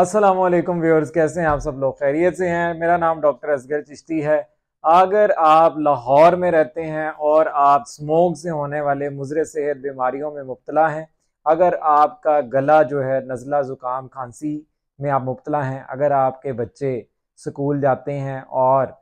Aslam viewers कैसे हैं आप सब लोग खैरियत से हैं मेरा नाम डॉक्टर असगर चिश्ती है अगर आप लाहौर में रहते हैं और आप स्मोक से होने वाले मुजर सेहत बीमारियों में मुबतला हैं अगर आपका गला जो है नज़ला ज़ुकाम खांसी में आप मुबतला हैं अगर आपके बच्चे स्कूल जाते हैं और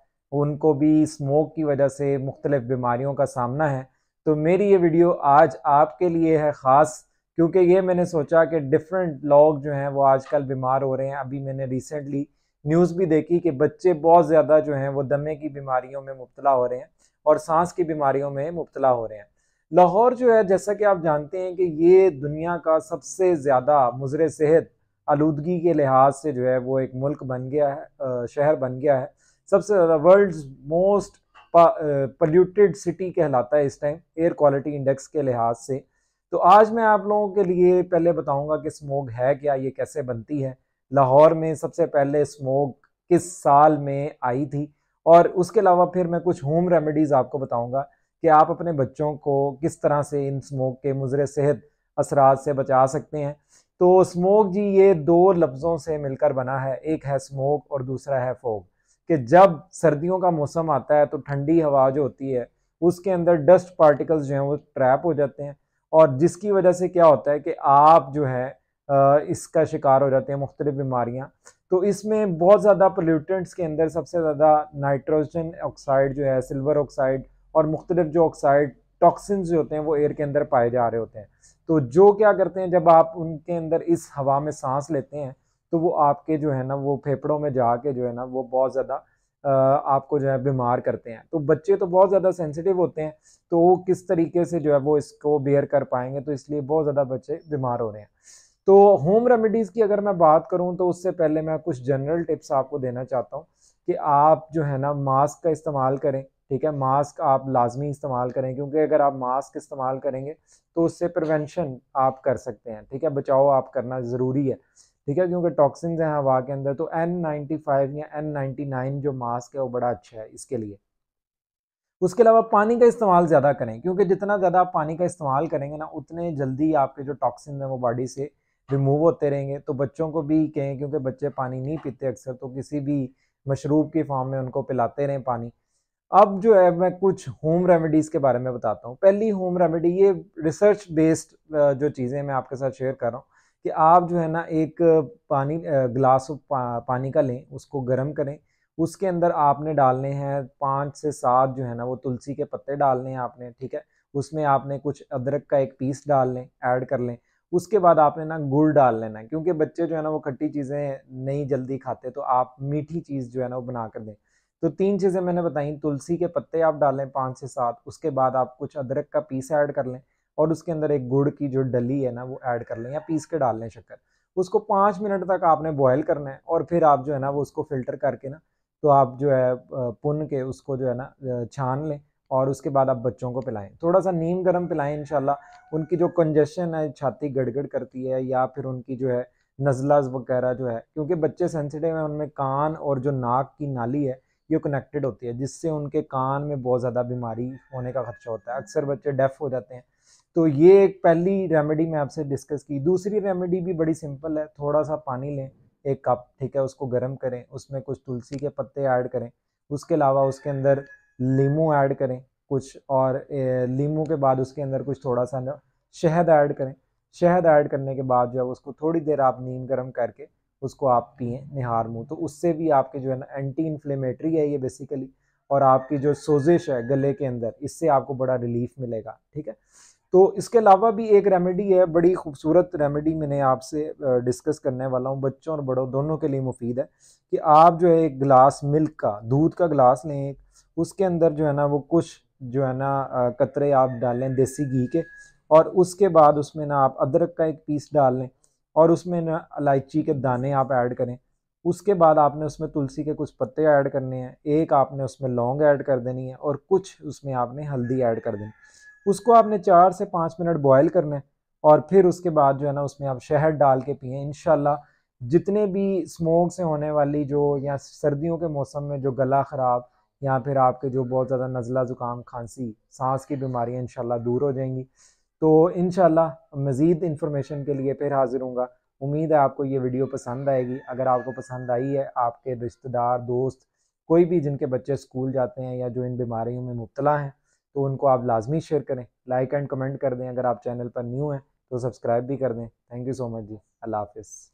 उनको भी स्मोक की वजह से मुख्तलिफ़ बीमारियों का सामना है तो मेरी ये वीडियो आज आपके लिए है ख़ास क्योंकि ये मैंने सोचा कि डिफरेंट लोग जो हैं वो आजकल बीमार हो रहे हैं अभी मैंने रिसेंटली न्यूज़ भी देखी कि बच्चे बहुत ज़्यादा जो हैं वो दमे की बीमारियों में मुबतला हो रहे हैं और सांस की बीमारियों में मुबतला हो रहे हैं लाहौर जो है जैसा कि आप जानते हैं कि ये दुनिया का सबसे ज़्यादा मुजर सेहत आलूदगी के लिहाज से जो है वो एक मुल्क बन गया है शहर बन गया है सबसे ज़्यादा वर्ल्ड मोस्ट पल्यूटेड सिटी कहलाता है इस टाइम एयर क्वालिटी इंडेक्स के लिहाज से तो आज मैं आप लोगों के लिए पहले बताऊंगा कि स्मोग है क्या ये कैसे बनती है लाहौर में सबसे पहले स्मोग किस साल में आई थी और उसके अलावा फिर मैं कुछ होम रेमेडीज़ आपको बताऊंगा कि आप अपने बच्चों को किस तरह से इन स्मोक के मुजर सेहत असरात से बचा सकते हैं तो स्मोक जी ये दो लफ्ज़ों से मिलकर बना है एक है स्मोक और दूसरा है फोग कि जब सर्दियों का मौसम आता है तो ठंडी हवा जो होती है उसके अंदर डस्ट पार्टिकल्स जो हैं वो ट्रैप हो जाते हैं और जिसकी वजह से क्या होता है कि आप जो है इसका शिकार हो जाते हैं मुख्तलिफ बीमारियाँ तो इसमें बहुत ज़्यादा पोल्यूटेंट्स के अंदर सबसे ज़्यादा नाइट्रोजन ऑक्साइड जो है सिल्वर ऑक्साइड और मुख्तलिफ जो ऑक्साइड टॉक्सिन्स जो होते हैं वो एयर के अंदर पाए जा रहे होते हैं तो जो क्या करते हैं जब आप उनके अंदर इस हवा में सांस लेते हैं तो वो आपके जो है ना वो फेफड़ों में जा के जो है ना वो बहुत ज़्यादा आपको जो है बीमार करते हैं तो बच्चे तो बहुत ज़्यादा सेंसिटिव होते हैं तो वो किस तरीके से जो है वो इसको बेयर कर पाएंगे तो इसलिए बहुत ज़्यादा बच्चे बीमार हो रहे हैं तो होम रेमेडीज़ की अगर मैं बात करूँ तो उससे पहले मैं कुछ जनरल टिप्स आपको देना चाहता हूँ कि आप जो है ना मास्क का इस्तेमाल करें ठीक है मास्क आप लाजमी इस्तेमाल करें क्योंकि अगर आप मास्क इस्तेमाल करेंगे तो उससे प्रिवेंशन आप कर सकते हैं ठीक है बचाव आप करना ज़रूरी है ठीक है क्योंकि टॉक्सिन हैं हवा के अंदर तो फाइव या नाइन जो मास्क है वो बड़ा अच्छा है इसके लिए उसके अलावा पानी का इस्तेमाल ज़्यादा करें क्योंकि जितना ज़्यादा आप पानी का इस्तेमाल करेंगे ना उतने जल्दी आपके जो टॉक्सिन हैं वो बॉडी से रिमूव होते रहेंगे तो बच्चों को भी कहें क्योंकि बच्चे पानी नहीं पीते अक्सर तो किसी भी मशरूब के फॉर्म में उनको पिलाते रहें पानी अब जो है मैं कुछ होम रेमेडीज़ के बारे में बताता हूँ पहली होम रेमेडी ये रिसर्च बेस्ड जो चीज़ें मैं आपके साथ शेयर कर रहा हूँ कि आप जो है ना एक पानी गिलास पा, पानी का लें उसको गर्म करें उसके अंदर आपने डालने हैं पाँच से सात जो है ना वो तुलसी के पत्ते डालने हैं आपने ठीक है उसमें आपने कुछ अदरक का एक पीस डाल लें ऐड कर लें उसके बाद आपने ना गुड़ डाल लेना क्योंकि बच्चे जो है ना वो खट्टी चीज़ें नहीं जल्दी खाते तो आप मीठी चीज़ जो है ना वो बना कर दें तो तीन चीज़ें मैंने बताई तुलसी के पत्ते आप डालें पाँच से सात उसके बाद आप कुछ अदरक का पीस ऐड कर लें और उसके अंदर एक गुड़ की जो डली है ना वो ऐड कर लें या पीस के डाल लें शक्कर उसको पाँच मिनट तक आपने बॉयल करना है और फिर आप जो है ना वो उसको फिल्टर करके ना तो आप जो है पुन के उसको जो है ना छान लें और उसके बाद आप बच्चों को पिलाएं थोड़ा सा नीम गर्म पिलाएं इन उनकी जो कंजेशन है छाती गड़गड़ करती है या फिर उनकी जो है नज़लाज वगैरह जो है क्योंकि बच्चे सेंसिटिव हैं उनमें कान और जो नाक की नाली है ये कनेक्टेड होती है जिससे उनके कान में बहुत ज़्यादा बीमारी होने का खदशा होता है अक्सर बच्चे डेफ हो जाते हैं तो ये एक पहली रेमेडी मैं आपसे डिस्कस की दूसरी रेमेडी भी बड़ी सिंपल है थोड़ा सा पानी लें एक कप ठीक है उसको गर्म करें उसमें कुछ तुलसी के पत्ते ऐड करें उसके अलावा उसके अंदर लीमू ऐड करें कुछ और लीमू के बाद उसके अंदर कुछ थोड़ा सा ना शहद ऐड करें शहद ऐड करने के बाद जो है उसको थोड़ी देर आप नीम गर्म करके उसको आप पिए निहार मुँह तो उससे भी आपके जो है ना एंटी इन्फ्लेमेटरी है ये बेसिकली और आपकी जो सोजिश है गले के अंदर इससे आपको बड़ा रिलीफ मिलेगा ठीक है तो इसके अलावा भी एक रेमेडी है बड़ी खूबसूरत रेमेडी मैंने आपसे डिस्कस करने वाला हूँ बच्चों और बड़ों दोनों के लिए मुफीद है कि आप जो है एक गिलास मिल्क का दूध का गिलास लें एक उसके अंदर जो है ना वो कुछ जो है ना कतरे आप डालें देसी घी के और उसके बाद उसमें ना आप अदरक का एक पीस डाल लें और उसमें ना इलायची के दाने आप ऐड करें उसके बाद आपने उसमें तुलसी के कुछ पत्ते ऐड करने हैं एक आपने उसमें लौंग ऐड कर देनी है और कुछ उसमें आपने हल्दी ऐड कर देनी उसको आपने चार से पाँच मिनट बॉयल करना है और फिर उसके बाद जो है ना उसमें आप शहद डाल के पिए इन जितने भी स्मोक से होने वाली जो या सर्दियों के मौसम में जो गला ख़राब या फिर आपके जो बहुत ज़्यादा नज़ला ज़ुकाम खांसी सांस की बीमारियाँ इन दूर हो जाएंगी तो इन मज़ीद इन्फॉर्मेशन के लिए फिर हाज़िर हूँगा उम्मीद है आपको ये वीडियो पसंद आएगी अगर आपको पसंद आई है आपके रिश्तेदार दोस्त कोई भी जिनके बच्चे स्कूल जाते हैं या जो इन बीमारियों में मुबतला हैं तो उनको आप लाजमी शेयर करें लाइक एंड कमेंट कर दें अगर आप चैनल पर न्यू हैं तो सब्सक्राइब भी कर दें थैंक यू सो मच जी अल्लाह हाफिज़